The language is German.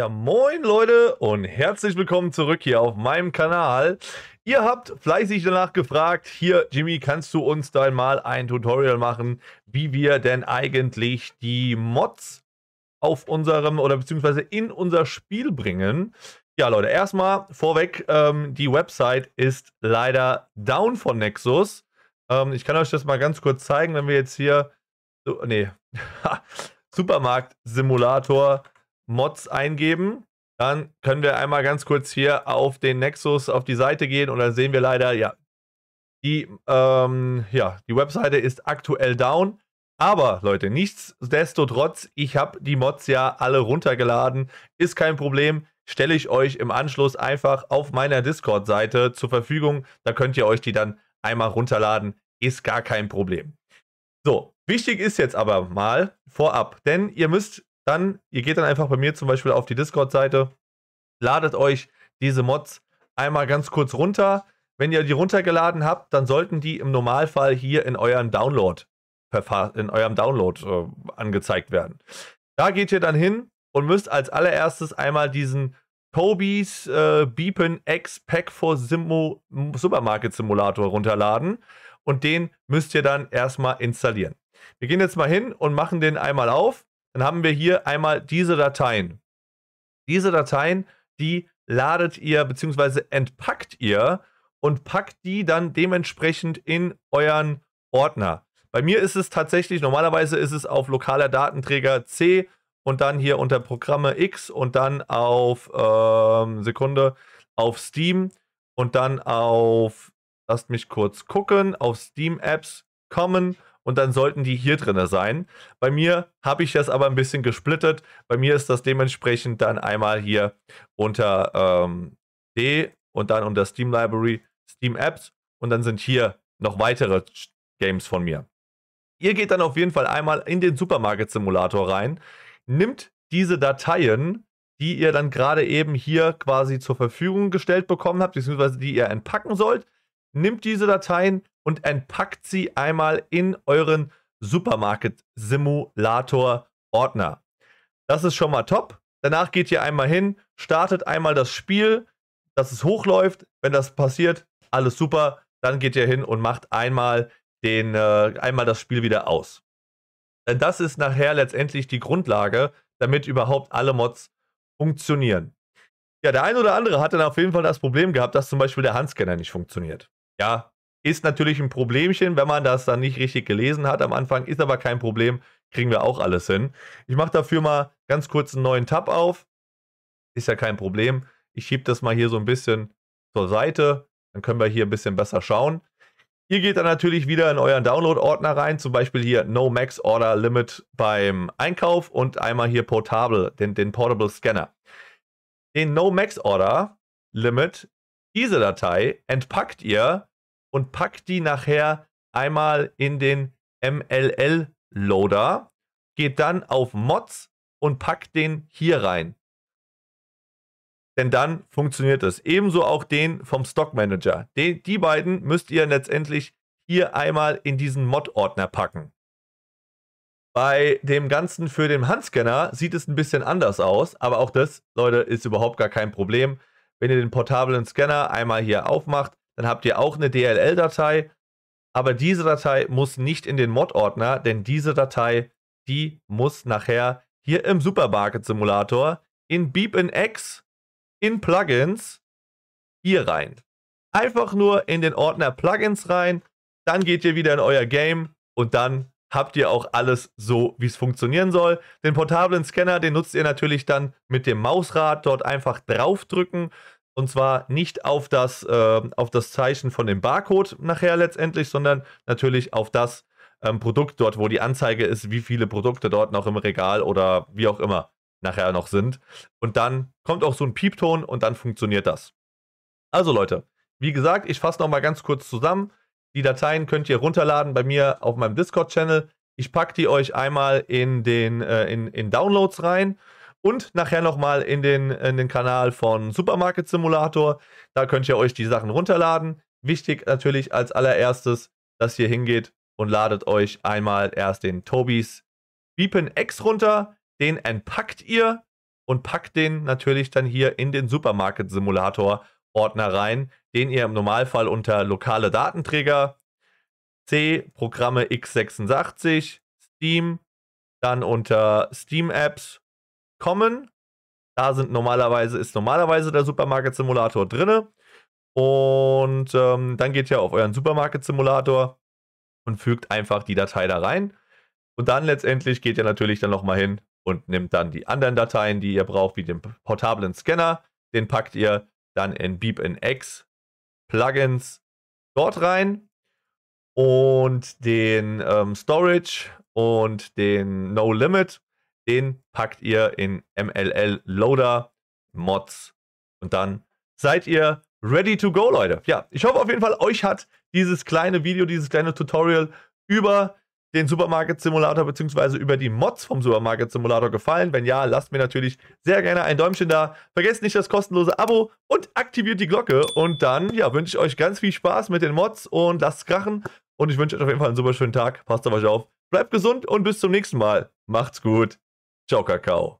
Ja, moin Leute und herzlich willkommen zurück hier auf meinem Kanal. Ihr habt fleißig danach gefragt, hier Jimmy, kannst du uns da mal ein Tutorial machen, wie wir denn eigentlich die Mods auf unserem oder beziehungsweise in unser Spiel bringen. Ja Leute, erstmal vorweg, ähm, die Website ist leider down von Nexus. Ähm, ich kann euch das mal ganz kurz zeigen, wenn wir jetzt hier, so, nee, Supermarkt-Simulator Mods eingeben, dann können wir einmal ganz kurz hier auf den Nexus, auf die Seite gehen und dann sehen wir leider, ja, die, ähm, ja, die Webseite ist aktuell down. Aber Leute, nichtsdestotrotz, ich habe die Mods ja alle runtergeladen. Ist kein Problem. Stelle ich euch im Anschluss einfach auf meiner Discord-Seite zur Verfügung. Da könnt ihr euch die dann einmal runterladen. Ist gar kein Problem. So, wichtig ist jetzt aber mal vorab, denn ihr müsst dann, ihr geht dann einfach bei mir zum Beispiel auf die Discord-Seite, ladet euch diese Mods einmal ganz kurz runter. Wenn ihr die runtergeladen habt, dann sollten die im Normalfall hier in euren Download in eurem Download äh, angezeigt werden. Da geht ihr dann hin und müsst als allererstes einmal diesen Tobys äh, Beepen X Pack for Simo Supermarket Simulator runterladen und den müsst ihr dann erstmal installieren. Wir gehen jetzt mal hin und machen den einmal auf dann haben wir hier einmal diese Dateien. Diese Dateien, die ladet ihr bzw. entpackt ihr und packt die dann dementsprechend in euren Ordner. Bei mir ist es tatsächlich, normalerweise ist es auf lokaler Datenträger C und dann hier unter Programme X und dann auf ähm, Sekunde auf Steam und dann auf, lasst mich kurz gucken, auf Steam Apps kommen und dann sollten die hier drin sein. Bei mir habe ich das aber ein bisschen gesplittet. Bei mir ist das dementsprechend dann einmal hier unter ähm, D und dann unter Steam Library Steam Apps und dann sind hier noch weitere Games von mir. Ihr geht dann auf jeden Fall einmal in den Supermarket Simulator rein, nimmt diese Dateien, die ihr dann gerade eben hier quasi zur Verfügung gestellt bekommen habt, beziehungsweise die ihr entpacken sollt, nimmt diese Dateien, und entpackt sie einmal in euren Supermarket-Simulator-Ordner. Das ist schon mal top. Danach geht ihr einmal hin, startet einmal das Spiel, dass es hochläuft. Wenn das passiert, alles super. Dann geht ihr hin und macht einmal, den, äh, einmal das Spiel wieder aus. Denn das ist nachher letztendlich die Grundlage, damit überhaupt alle Mods funktionieren. Ja, der ein oder andere hat dann auf jeden Fall das Problem gehabt, dass zum Beispiel der Handscanner nicht funktioniert. Ja, ist natürlich ein Problemchen, wenn man das dann nicht richtig gelesen hat am Anfang, ist aber kein Problem, kriegen wir auch alles hin. Ich mache dafür mal ganz kurz einen neuen Tab auf, ist ja kein Problem. Ich schiebe das mal hier so ein bisschen zur Seite, dann können wir hier ein bisschen besser schauen. Ihr geht dann natürlich wieder in euren Download-Ordner rein, zum Beispiel hier No Max Order Limit beim Einkauf und einmal hier Portable, den, den Portable Scanner. Den No Max Order Limit, diese Datei, entpackt ihr und packt die nachher einmal in den MLL-Loader, geht dann auf Mods und packt den hier rein. Denn dann funktioniert es. Ebenso auch den vom Stock Manager. Den, die beiden müsst ihr letztendlich hier einmal in diesen Mod-Ordner packen. Bei dem Ganzen für den Handscanner sieht es ein bisschen anders aus, aber auch das, Leute, ist überhaupt gar kein Problem. Wenn ihr den portablen Scanner einmal hier aufmacht, dann habt ihr auch eine DLL-Datei, aber diese Datei muss nicht in den Mod-Ordner, denn diese Datei, die muss nachher hier im Supermarket-Simulator in Beep in Plugins hier rein. Einfach nur in den Ordner Plugins rein, dann geht ihr wieder in euer Game und dann habt ihr auch alles so, wie es funktionieren soll. Den portablen Scanner, den nutzt ihr natürlich dann mit dem Mausrad, dort einfach draufdrücken. Und zwar nicht auf das, äh, auf das Zeichen von dem Barcode nachher letztendlich, sondern natürlich auf das ähm, Produkt dort, wo die Anzeige ist, wie viele Produkte dort noch im Regal oder wie auch immer nachher noch sind. Und dann kommt auch so ein Piepton und dann funktioniert das. Also Leute, wie gesagt, ich fasse nochmal ganz kurz zusammen. Die Dateien könnt ihr runterladen bei mir auf meinem Discord-Channel. Ich packe die euch einmal in den äh, in, in Downloads rein. Und nachher nochmal in den, in den Kanal von Supermarket Simulator. Da könnt ihr euch die Sachen runterladen. Wichtig natürlich als allererstes, dass ihr hingeht und ladet euch einmal erst den Tobis Beepin X runter. Den entpackt ihr und packt den natürlich dann hier in den Supermarket Simulator Ordner rein, den ihr im Normalfall unter lokale Datenträger, C, Programme x86, Steam, dann unter Steam Apps kommen. Da sind normalerweise, ist normalerweise der Supermarket-Simulator drin. Und ähm, dann geht ihr auf euren Supermarket-Simulator und fügt einfach die Datei da rein. Und dann letztendlich geht ihr natürlich dann nochmal hin und nimmt dann die anderen Dateien, die ihr braucht, wie den portablen Scanner. Den packt ihr dann in BeepNX Plugins dort rein und den ähm, Storage und den No Limit den packt ihr in MLL Loader, Mods und dann seid ihr ready to go, Leute. Ja, ich hoffe auf jeden Fall, euch hat dieses kleine Video, dieses kleine Tutorial über den Supermarket Simulator bzw. über die Mods vom Supermarket Simulator gefallen. Wenn ja, lasst mir natürlich sehr gerne ein Däumchen da. Vergesst nicht das kostenlose Abo und aktiviert die Glocke. Und dann ja, wünsche ich euch ganz viel Spaß mit den Mods und lasst es krachen. Und ich wünsche euch auf jeden Fall einen super schönen Tag. Passt auf euch auf. Bleibt gesund und bis zum nächsten Mal. Macht's gut. Tchau, Cacau.